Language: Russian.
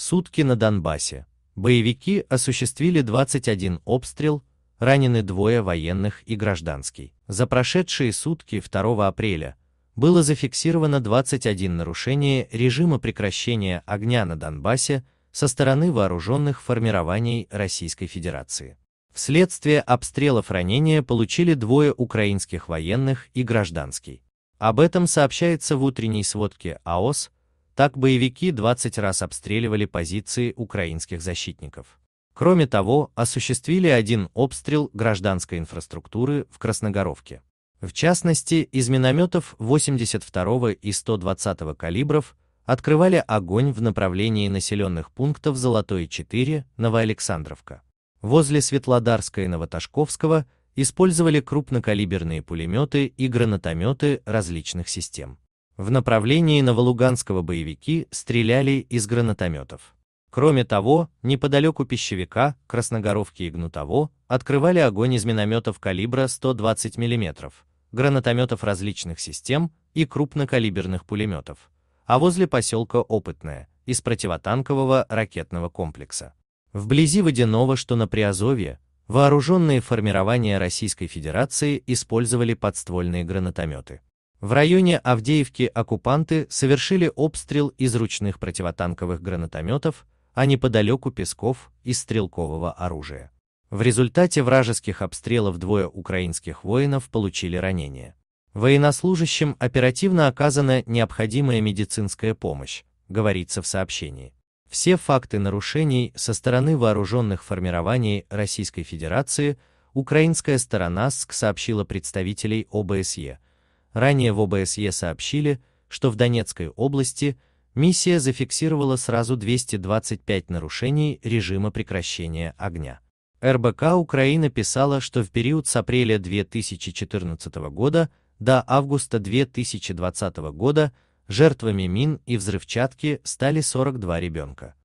Сутки на Донбассе. Боевики осуществили 21 обстрел, ранены двое военных и гражданский. За прошедшие сутки 2 апреля было зафиксировано 21 нарушение режима прекращения огня на Донбассе со стороны вооруженных формирований Российской Федерации. Вследствие обстрелов ранения получили двое украинских военных и гражданский. Об этом сообщается в утренней сводке АОС так боевики 20 раз обстреливали позиции украинских защитников. Кроме того, осуществили один обстрел гражданской инфраструктуры в Красногоровке. В частности, из минометов 82 и 120 калибров открывали огонь в направлении населенных пунктов Золотой-4, Новоалександровка. Возле Светлодарска и Новоташковского использовали крупнокалиберные пулеметы и гранатометы различных систем. В направлении Новолуганского боевики стреляли из гранатометов. Кроме того, неподалеку пищевика, Красногоровки и Гнутово открывали огонь из минометов калибра 120 мм, гранатометов различных систем и крупнокалиберных пулеметов, а возле поселка Опытное – из противотанкового ракетного комплекса. Вблизи Водяного, что на Приазовье, вооруженные формирования Российской Федерации использовали подствольные гранатометы. В районе Авдеевки оккупанты совершили обстрел из ручных противотанковых гранатометов, а неподалеку Песков из стрелкового оружия. В результате вражеских обстрелов двое украинских воинов получили ранения. Военнослужащим оперативно оказана необходимая медицинская помощь, говорится в сообщении. Все факты нарушений со стороны вооруженных формирований Российской Федерации украинская сторона СК сообщила представителей ОБСЕ – Ранее в ОБСЕ сообщили, что в Донецкой области миссия зафиксировала сразу 225 нарушений режима прекращения огня. РБК Украина писала, что в период с апреля 2014 года до августа 2020 года жертвами мин и взрывчатки стали 42 ребенка.